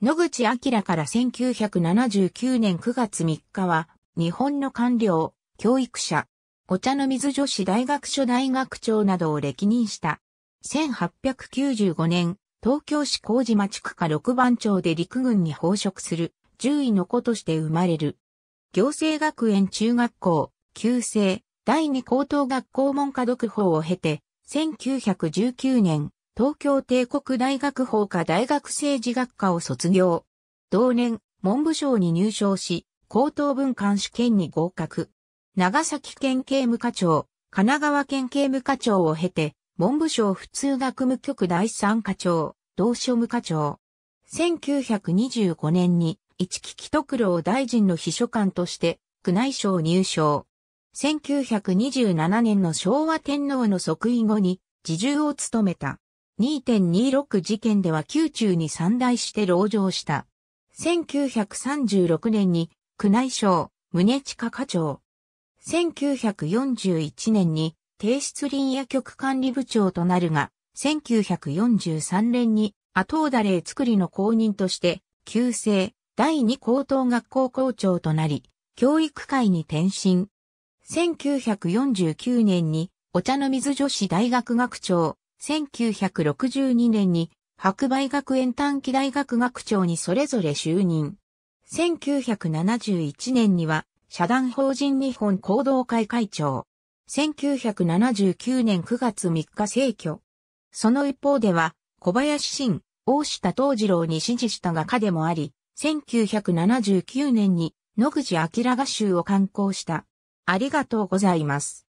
野口明から1979年9月3日は、日本の官僚、教育者、お茶の水女子大学所大学長などを歴任した。1895年、東京市麹町区下6番町で陸軍に報職する、獣医の子として生まれる。行政学園中学校、旧制、第二高等学校文科読法を経て、1919年、東京帝国大学法科大学政治学科を卒業。同年、文部省に入省し、高等文官試験に合格。長崎県警務課長、神奈川県警務課長を経て、文部省普通学務局第三課長、同庶務課長。1925年に、一木木徳郎大臣の秘書官として、宮内省入省。1927年の昭和天皇の即位後に、自重を務めた。2.26事件では宮中に散大して牢上した。1936年に宮内省、宗近課長。1941年に提室林野局管理部長となるが、1943年に後だれ作りの公認として、旧制第二高等学校校長となり、教育会に転身。1949年にお茶の水女子大学学長、1962年に白梅学園短期大学学長にそれぞれ就任。1971年には社団法人日本行動会会長。1979年9月3日逝去。その一方では小林新、大下藤次郎に支持した画家でもあり、1979年に野口明画集を刊行した。ありがとうございます。